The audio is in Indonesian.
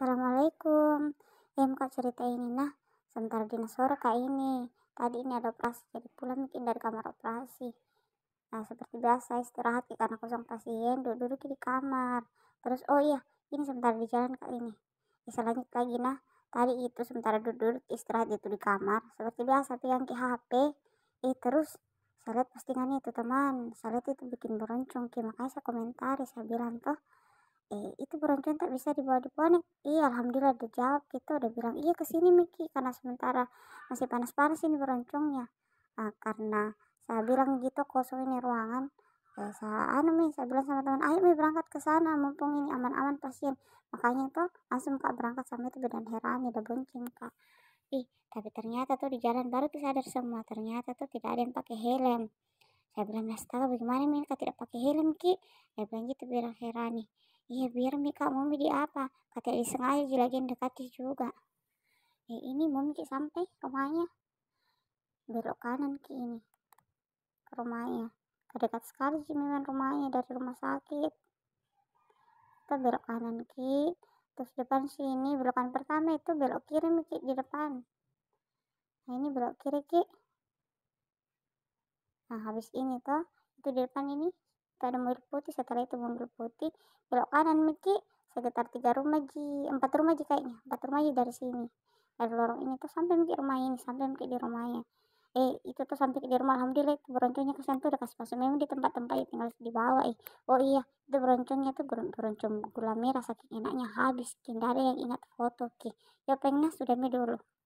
Assalamualaikum. Eh, cerita ceritain nah, Sebentar Dina sore kak ini. Tadi ini ada operasi, jadi pulang mungkin dari kamar operasi. Nah, seperti biasa istirahat karena kosong pasien, duduk-duduk di kamar. Terus, oh iya, ini sebentar di jalan kak ini. Bisa ya, lanjut lagi nah. Tadi itu sementara duduk istirahat itu di kamar. Seperti biasa pegang ke HP. Eh terus saya lihat postingannya itu teman. Saya lihat itu bikin beroncong. Oke, makanya saya komentari. Saya bilang tuh eh itu perempuan tak bisa dibawa di bonek ya. iya alhamdulillah udah jawab gitu udah bilang iya kesini Miki karena sementara masih panas-panas ini beroncongnya nah, karena saya bilang gitu kosong ini ruangan ya saya anu mi saya bilang sama teman ayo mi berangkat ke sana mumpung ini aman-aman pasien makanya tuh langsung kak berangkat sama itu bedan heran udah buncing kak ih tapi ternyata tuh di jalan baru tuh sadar semua ternyata tuh tidak ada yang pakai helm saya bilang astaga bagaimana mereka tidak pakai helm ki saya bilang gitu bilang herani Iya biar kak Mumi di apa? Kata disengaja lagi dekati juga. Ya ini Mumi Ki sampai rumahnya. Belok kanan Ki ini. Ke rumahnya. Kedekat sekali sih memang rumahnya dari rumah sakit. Kita belok kanan Ki. Terus depan sini belokan pertama itu belok kiri Ki di depan. Nah ini belok kiri Ki. Nah habis ini tuh itu di depan ini ada mobil putih setelah itu mobil putih belok kanan Miki sekitar tiga rumah ji empat rumah ji kayaknya empat rumah ji dari sini dari lorong ini tuh sampai Miki rumah ini sampai Miki di rumahnya eh itu tuh sampai di rumah alhamdulillah itu beroncongnya kesan tuh udah kasih pasu memang di tempat-tempat ya tinggal di bawah eh oh iya itu beroncongnya tuh ber beroncong gula merah saking enaknya habis kendara yang ingat foto ki ya pengen sudah mie dulu